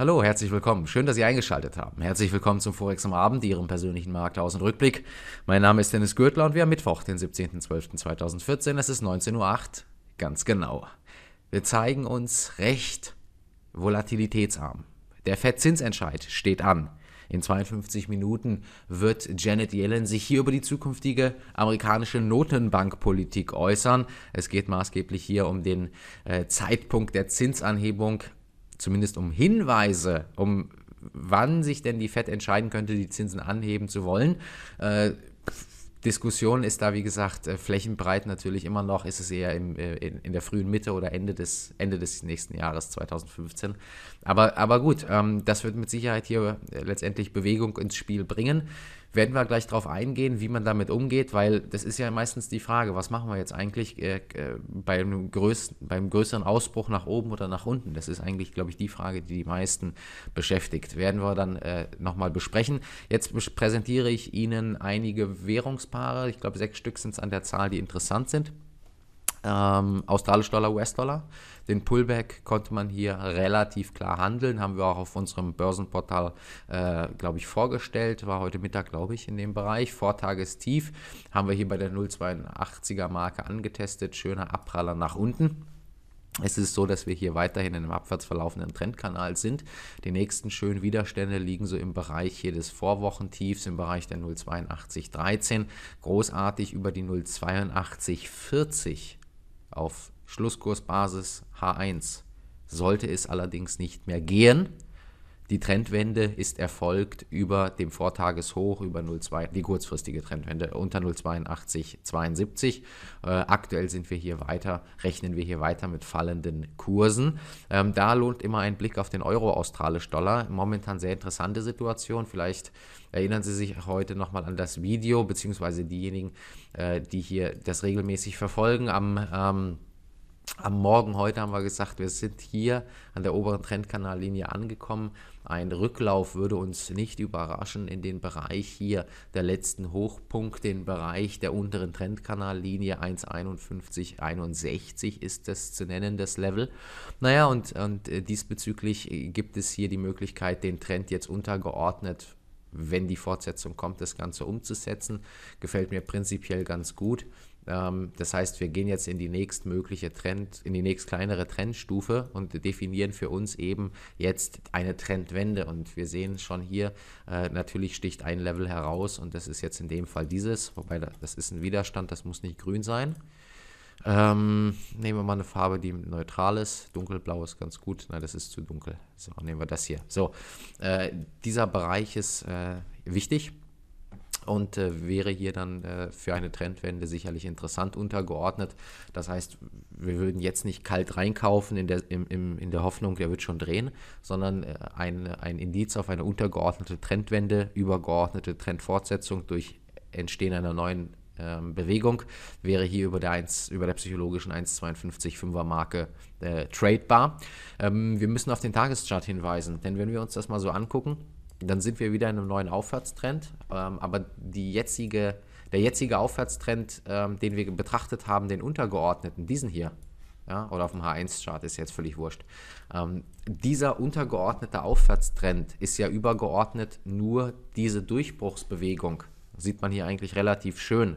Hallo, herzlich willkommen. Schön, dass Sie eingeschaltet haben. Herzlich willkommen zum Forex am Abend, Ihrem persönlichen Markthaus und Rückblick. Mein Name ist Dennis Gürtler und wir haben Mittwoch, den 17.12.2014. Es ist 19.08 Uhr, ganz genau. Wir zeigen uns recht volatilitätsarm. Der FED-Zinsentscheid steht an. In 52 Minuten wird Janet Yellen sich hier über die zukünftige amerikanische Notenbankpolitik äußern. Es geht maßgeblich hier um den äh, Zeitpunkt der Zinsanhebung zumindest um Hinweise, um wann sich denn die Fed entscheiden könnte, die Zinsen anheben zu wollen. Äh, Diskussion ist da, wie gesagt, äh, flächenbreit natürlich immer noch, ist es eher im, äh, in, in, der frühen Mitte oder Ende des, Ende des nächsten Jahres 2015. Aber, aber gut, ähm, das wird mit Sicherheit hier äh, letztendlich Bewegung ins Spiel bringen. Werden wir gleich darauf eingehen, wie man damit umgeht, weil das ist ja meistens die Frage, was machen wir jetzt eigentlich äh, äh beim, größten, beim größeren Ausbruch nach oben oder nach unten? Das ist eigentlich, glaube ich, die Frage, die die meisten beschäftigt. Werden wir dann äh, nochmal besprechen. Jetzt präsentiere ich Ihnen einige Währungspaare, ich glaube sechs Stück sind es an der Zahl, die interessant sind ähm, Australisch-Dollar, US-Dollar. Den Pullback konnte man hier relativ klar handeln, haben wir auch auf unserem Börsenportal, äh, glaube ich, vorgestellt. War heute Mittag, glaube ich, in dem Bereich. Vortagestief haben wir hier bei der 0,82er Marke angetestet. Schöner Abpraller nach unten. Es ist so, dass wir hier weiterhin in einem abwärts verlaufenden Trendkanal sind. Die nächsten schönen Widerstände liegen so im Bereich hier des Vorwochentiefs, im Bereich der 08213, großartig über die 08240 auf Schlusskursbasis H1 sollte es allerdings nicht mehr gehen, die Trendwende ist erfolgt über dem Vortageshoch, über 0,2, die kurzfristige Trendwende unter 0,8272. Äh, aktuell sind wir hier weiter, rechnen wir hier weiter mit fallenden Kursen. Ähm, da lohnt immer ein Blick auf den Euro australisch Dollar. Momentan sehr interessante Situation. Vielleicht erinnern Sie sich heute nochmal an das Video, beziehungsweise diejenigen, äh, die hier das regelmäßig verfolgen am ähm, am Morgen heute haben wir gesagt, wir sind hier an der oberen Trendkanallinie angekommen. Ein Rücklauf würde uns nicht überraschen in den Bereich hier der letzten Hochpunkt, den Bereich der unteren Trendkanallinie 1,5161 ist das zu nennen, das Level. Naja, und, und äh, diesbezüglich äh, gibt es hier die Möglichkeit, den Trend jetzt untergeordnet wenn die Fortsetzung kommt, das Ganze umzusetzen. Gefällt mir prinzipiell ganz gut. Ähm, das heißt, wir gehen jetzt in die nächstmögliche Trend, in die nächst kleinere Trendstufe und definieren für uns eben jetzt eine Trendwende. Und wir sehen schon hier, äh, natürlich sticht ein Level heraus und das ist jetzt in dem Fall dieses, wobei das ist ein Widerstand, das muss nicht grün sein. Ähm, nehmen wir mal eine Farbe, die neutral ist. Dunkelblau ist ganz gut. Nein, das ist zu dunkel. So, nehmen wir das hier. So, äh, dieser Bereich ist äh, wichtig und äh, wäre hier dann äh, für eine Trendwende sicherlich interessant untergeordnet. Das heißt, wir würden jetzt nicht kalt reinkaufen in der, im, im, in der Hoffnung, der wird schon drehen, sondern äh, ein, ein Indiz auf eine untergeordnete Trendwende, übergeordnete Trendfortsetzung durch Entstehen einer neuen ähm, Bewegung wäre hier über der, 1, über der psychologischen 1,52-5er Marke äh, tradebar. Ähm, wir müssen auf den Tageschart hinweisen, denn wenn wir uns das mal so angucken, dann sind wir wieder in einem neuen Aufwärtstrend. Ähm, aber jetzige, der jetzige Aufwärtstrend, ähm, den wir betrachtet haben, den untergeordneten, diesen hier, ja, oder auf dem H1-Chart, ist jetzt völlig wurscht. Ähm, dieser untergeordnete Aufwärtstrend ist ja übergeordnet nur diese Durchbruchsbewegung. Sieht man hier eigentlich relativ schön.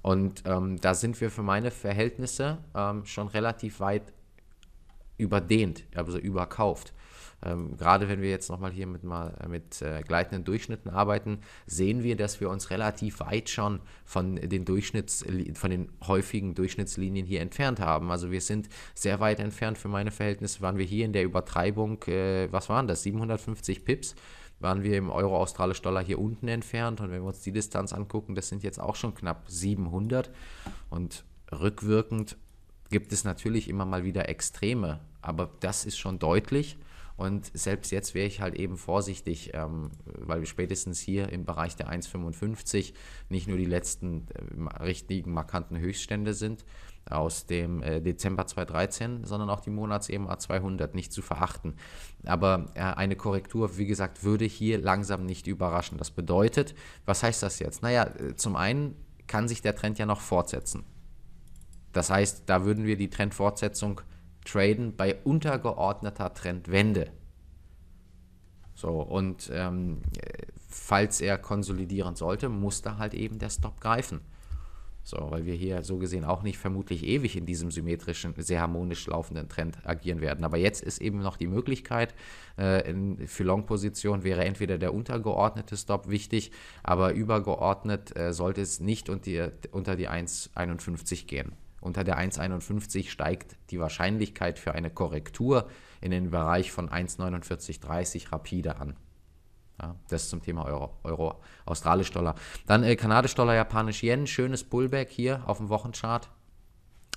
Und ähm, da sind wir für meine Verhältnisse ähm, schon relativ weit überdehnt, also überkauft. Ähm, gerade wenn wir jetzt nochmal hier mit, mal, äh, mit äh, gleitenden Durchschnitten arbeiten, sehen wir, dass wir uns relativ weit schon von den Durchschnitts, von den häufigen Durchschnittslinien hier entfernt haben. Also wir sind sehr weit entfernt für meine Verhältnisse, waren wir hier in der Übertreibung, äh, was waren das, 750 Pips? waren wir im Euro australisch Dollar hier unten entfernt und wenn wir uns die Distanz angucken, das sind jetzt auch schon knapp 700 und rückwirkend gibt es natürlich immer mal wieder Extreme, aber das ist schon deutlich und selbst jetzt wäre ich halt eben vorsichtig, ähm, weil wir spätestens hier im Bereich der 1,55 nicht nur die letzten äh, richtigen markanten Höchststände sind aus dem äh, Dezember 2013, sondern auch die Monats-EMA 200 nicht zu verachten. Aber äh, eine Korrektur, wie gesagt, würde hier langsam nicht überraschen. Das bedeutet, was heißt das jetzt? Naja, äh, zum einen kann sich der Trend ja noch fortsetzen. Das heißt, da würden wir die Trendfortsetzung äh, Traden bei untergeordneter Trendwende. So, und ähm, falls er konsolidieren sollte, muss da halt eben der Stop greifen. So, weil wir hier so gesehen auch nicht vermutlich ewig in diesem symmetrischen, sehr harmonisch laufenden Trend agieren werden. Aber jetzt ist eben noch die Möglichkeit, äh, in, für Long-Position wäre entweder der untergeordnete Stop wichtig, aber übergeordnet äh, sollte es nicht unter die, unter die 1,51 gehen. Unter der 1,51 steigt die Wahrscheinlichkeit für eine Korrektur in den Bereich von 1,4930 rapide an. Ja, das zum Thema Euro, Euro australisch Dollar. Dann äh, kanadisch Dollar, japanisch Yen, schönes Pullback hier auf dem Wochenchart.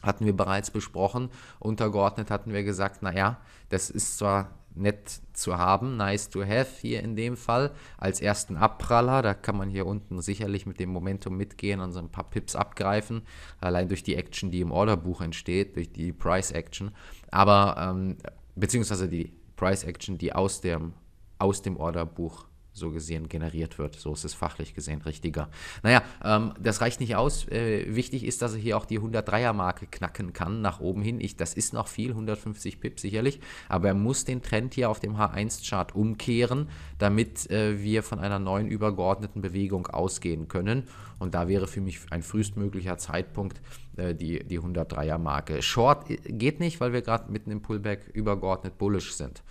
Hatten wir bereits besprochen. Untergeordnet hatten wir gesagt, naja, das ist zwar nett zu haben, nice to have hier in dem Fall, als ersten Abpraller. Da kann man hier unten sicherlich mit dem Momentum mitgehen und so ein paar Pips abgreifen, allein durch die Action, die im Orderbuch entsteht, durch die Price Action, aber ähm, beziehungsweise die Price Action, die aus dem, aus dem Orderbuch so gesehen generiert wird. So ist es fachlich gesehen richtiger. Naja, ähm, das reicht nicht aus. Äh, wichtig ist, dass er hier auch die 103er-Marke knacken kann nach oben hin. Ich, das ist noch viel, 150 Pips sicherlich, aber er muss den Trend hier auf dem H1-Chart umkehren, damit äh, wir von einer neuen übergeordneten Bewegung ausgehen können. Und da wäre für mich ein frühestmöglicher Zeitpunkt äh, die, die 103er-Marke. Short äh, geht nicht, weil wir gerade mitten im Pullback übergeordnet bullish sind.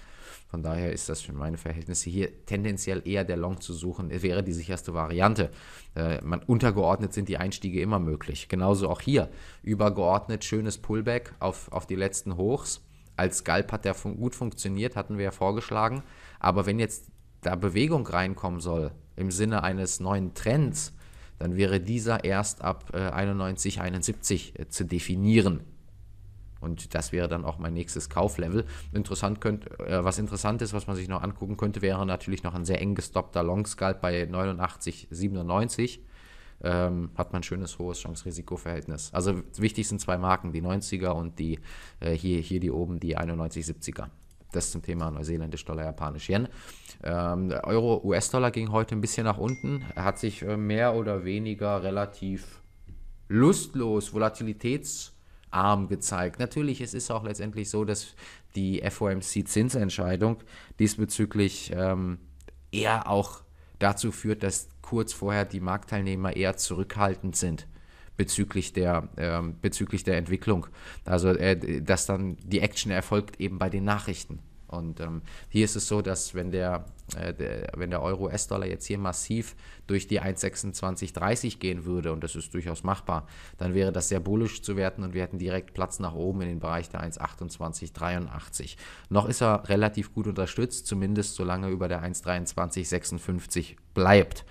Von daher ist das für meine Verhältnisse hier tendenziell eher der Long zu suchen, wäre die sicherste Variante. Äh, man, untergeordnet sind die Einstiege immer möglich. Genauso auch hier. Übergeordnet schönes Pullback auf, auf die letzten Hochs. Als Scalp hat der fun gut funktioniert, hatten wir ja vorgeschlagen. Aber wenn jetzt da Bewegung reinkommen soll, im Sinne eines neuen Trends, dann wäre dieser erst ab äh, 91, 71 äh, zu definieren und das wäre dann auch mein nächstes Kauflevel. Interessant könnt, äh, was interessant ist, was man sich noch angucken könnte, wäre natürlich noch ein sehr eng gestoppter Long Scalp bei 89, 97. Ähm, hat man ein schönes hohes Chance-Risiko-Verhältnis. Also wichtig sind zwei Marken, die 90er und die äh, hier, hier die oben, die 91-70er. Das zum Thema neuseeländisch Dollar, japanisch Yen. Ähm, Euro, US-Dollar ging heute ein bisschen nach unten, Er hat sich äh, mehr oder weniger relativ lustlos, volatilitäts- arm gezeigt. Natürlich, es ist auch letztendlich so, dass die FOMC-Zinsentscheidung diesbezüglich ähm, eher auch dazu führt, dass kurz vorher die Marktteilnehmer eher zurückhaltend sind bezüglich der, äh, bezüglich der Entwicklung. Also, äh, dass dann die Action erfolgt eben bei den Nachrichten. Und ähm, hier ist es so, dass wenn der, äh, der wenn der Euro-US-Dollar jetzt hier massiv durch die 1,2630 gehen würde, und das ist durchaus machbar, dann wäre das sehr bullisch zu werten und wir hätten direkt Platz nach oben in den Bereich der 1,2883. Noch ist er relativ gut unterstützt, zumindest solange über der 1,2356 bleibt.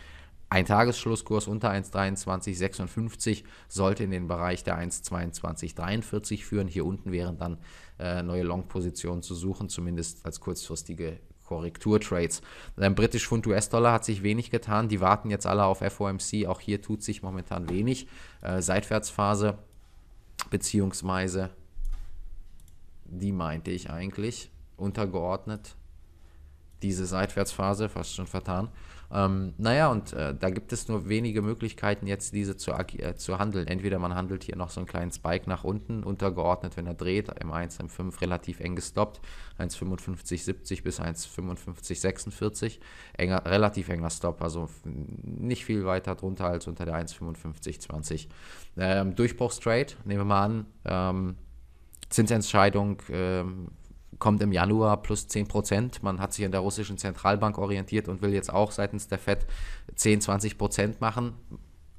Ein Tagesschlusskurs unter 1,2356 sollte in den Bereich der 1,2243 führen. Hier unten wären dann äh, neue Long-Positionen zu suchen, zumindest als kurzfristige Korrekturtrades. Beim britisch Pfund US-Dollar hat sich wenig getan. Die warten jetzt alle auf FOMC. Auch hier tut sich momentan wenig. Äh, Seitwärtsphase beziehungsweise die meinte ich eigentlich untergeordnet. Diese Seitwärtsphase, fast schon vertan. Ähm, naja, und äh, da gibt es nur wenige Möglichkeiten, jetzt diese zu, äh, zu handeln. Entweder man handelt hier noch so einen kleinen Spike nach unten, untergeordnet, wenn er dreht, M1, M5 relativ eng gestoppt, 1,5570 bis 1,5546, enger, relativ enger Stop, also nicht viel weiter drunter als unter der 1,5520. Ähm, Durchbruchstrade, nehmen wir mal an, ähm, Zinsentscheidung ähm, kommt im Januar plus 10 Prozent. Man hat sich an der russischen Zentralbank orientiert und will jetzt auch seitens der FED 10, 20 Prozent machen.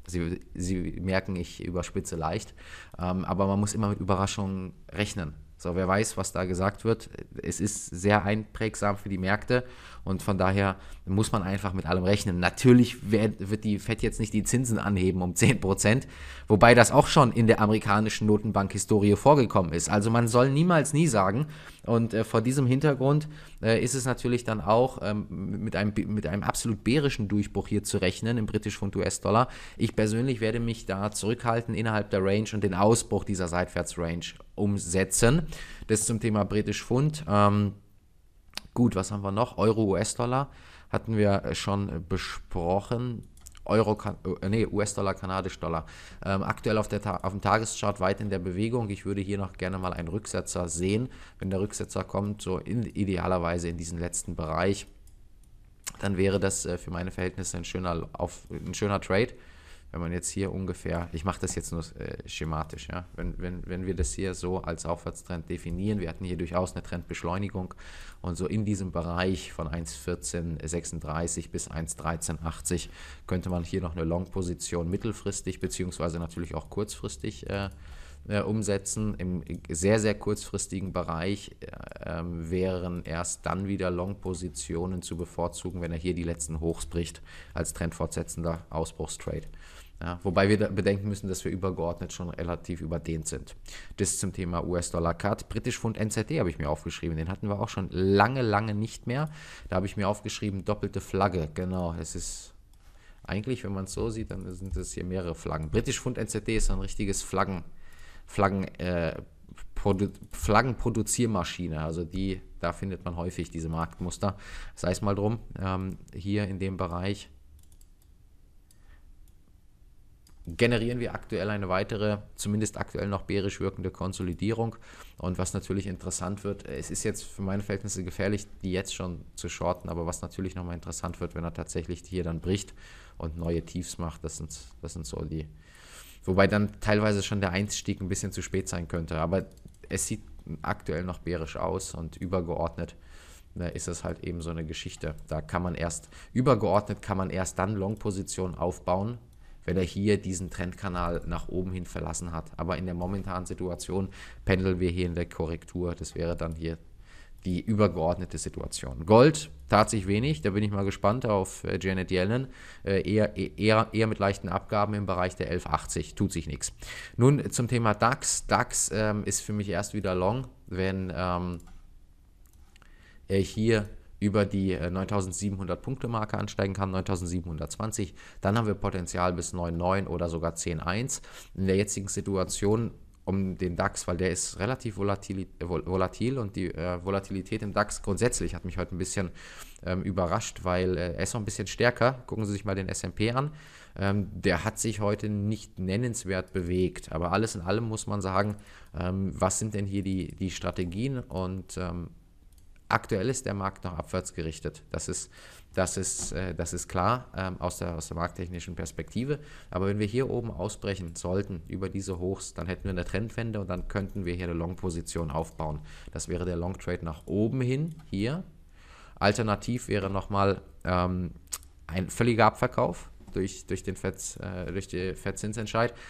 Sie, Sie merken, ich überspitze leicht. Ähm, aber man muss immer mit Überraschungen rechnen. So, wer weiß, was da gesagt wird. Es ist sehr einprägsam für die Märkte und von daher muss man einfach mit allem rechnen. Natürlich wird die Fed jetzt nicht die Zinsen anheben um 10%, wobei das auch schon in der amerikanischen Notenbank-Historie vorgekommen ist. Also man soll niemals nie sagen. Und äh, vor diesem Hintergrund äh, ist es natürlich dann auch ähm, mit, einem, mit einem absolut bärischen Durchbruch hier zu rechnen im britisch Pfund US-Dollar. Ich persönlich werde mich da zurückhalten innerhalb der Range und den Ausbruch dieser Seitwärtsrange umsetzen. Das zum Thema britisch Pfund. Ähm, Gut, was haben wir noch? Euro, US-Dollar hatten wir äh, schon äh, besprochen. Euro, äh, nee, US-Dollar, Kanadisch-Dollar. Ähm, aktuell auf, der, auf dem Tageschart weit in der Bewegung. Ich würde hier noch gerne mal einen Rücksetzer sehen. Wenn der Rücksetzer kommt, so in, idealerweise in diesen letzten Bereich, dann wäre das äh, für meine Verhältnisse ein schöner, auf, ein schöner Trade wenn man jetzt hier ungefähr, ich mache das jetzt nur äh, schematisch, ja, wenn, wenn, wenn wir das hier so als Aufwärtstrend definieren, wir hatten hier durchaus eine Trendbeschleunigung und so in diesem Bereich von 1,1436 bis 1,1380 könnte man hier noch eine Long-Position mittelfristig beziehungsweise natürlich auch kurzfristig äh, äh umsetzen. Im sehr, sehr kurzfristigen Bereich äh, ähm, wären erst dann wieder Long-Positionen zu bevorzugen, wenn er hier die letzten Hochs bricht als trendfortsetzender Ausbruchstrade. Ja, wobei wir bedenken müssen, dass wir übergeordnet schon relativ überdehnt sind. Das zum Thema US-Dollar-Cut. Britisch Pfund NZD habe ich mir aufgeschrieben. Den hatten wir auch schon lange, lange nicht mehr. Da habe ich mir aufgeschrieben, doppelte Flagge. Genau, es ist eigentlich, wenn man es so sieht, dann sind es hier mehrere Flaggen. Britisch Pfund NZD ist ein richtiges Flaggen, Flaggen, äh, Produ Flaggenproduziermaschine. Also die, da findet man häufig diese Marktmuster. Sei es mal drum, ähm, hier in dem Bereich generieren wir aktuell eine weitere, zumindest aktuell noch bärisch wirkende Konsolidierung. Und was natürlich interessant wird, äh, es ist jetzt für meine Verhältnisse gefährlich, die jetzt schon zu shorten, aber was natürlich nochmal interessant wird, wenn er tatsächlich hier dann bricht und neue Tiefs macht, das sind, das sind so die. Wobei dann teilweise schon der Einstieg ein bisschen zu spät sein könnte, aber es sieht aktuell noch bärisch aus und übergeordnet da äh, ist es halt eben so eine Geschichte. Da kann man erst, übergeordnet kann man erst dann Long-Positionen aufbauen, wenn er hier diesen Trendkanal nach oben hin verlassen hat. Aber in der momentanen Situation pendeln wir hier in der Korrektur. Das wäre dann hier die übergeordnete Situation. Gold tat sich wenig, da bin ich mal gespannt auf äh, Janet Yellen. Äh, eher, e-, eher, eher mit leichten Abgaben im Bereich der 1180, tut sich nichts. Nun zum Thema DAX. DAX ähm, ist für mich erst wieder long, wenn ähm, er hier über die 9700 Punkte Marke ansteigen kann, 9720, dann haben wir Potenzial bis 99 oder sogar 101. In der jetzigen Situation um den DAX, weil der ist relativ volatil, volatil und die äh, Volatilität im DAX grundsätzlich hat mich heute ein bisschen ähm, überrascht, weil äh, er ist noch ein bisschen stärker. Gucken Sie sich mal den S&P an. Ähm, der hat sich heute nicht nennenswert bewegt, aber alles in allem muss man sagen, ähm, was sind denn hier die, die Strategien und ähm, Aktuell ist der Markt noch abwärts gerichtet. Das ist, das ist, äh, das ist klar ähm, aus, der, aus der markttechnischen Perspektive. Aber wenn wir hier oben ausbrechen sollten über diese Hochs, dann hätten wir eine Trendwende und dann könnten wir hier eine Long-Position aufbauen. Das wäre der Long-Trade nach oben hin, hier. Alternativ wäre nochmal ähm, ein völliger Abverkauf durch, durch den Fed, äh,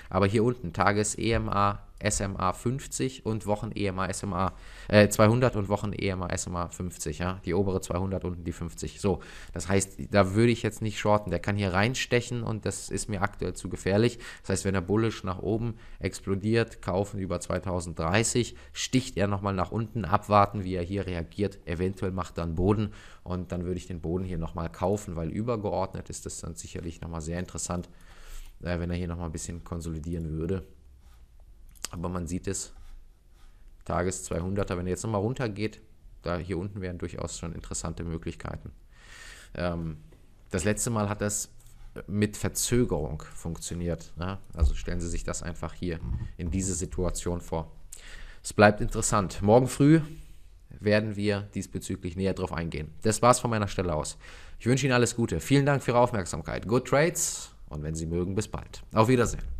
Aber hier unten, Tages-EMA, SMA 50 und Wochen EMA SMA äh, 200 und Wochen EMA SMA 50, ja, die obere 200 unten die 50. So, das heißt, da würde ich jetzt nicht shorten. Der kann hier reinstechen und das ist mir aktuell zu gefährlich. Das heißt, wenn er bullisch nach oben explodiert, kaufen über 2030, sticht er nochmal nach unten, abwarten, wie er hier reagiert, eventuell macht er einen Boden und dann würde ich den Boden hier nochmal kaufen, weil übergeordnet ist das dann sicherlich nochmal sehr interessant, äh, wenn er hier nochmal ein bisschen konsolidieren würde. Aber man sieht es, Tages 200er, wenn er jetzt nochmal runtergeht, da hier unten wären durchaus schon interessante Möglichkeiten. Ähm, das letzte Mal hat das mit Verzögerung funktioniert. Ne? Also stellen Sie sich das einfach hier in diese Situation vor. Es bleibt interessant. Morgen früh werden wir diesbezüglich näher drauf eingehen. Das war's von meiner Stelle aus. Ich wünsche Ihnen alles Gute. Vielen Dank für Ihre Aufmerksamkeit. Good Trades und wenn Sie mögen, bis bald. Auf Wiedersehen.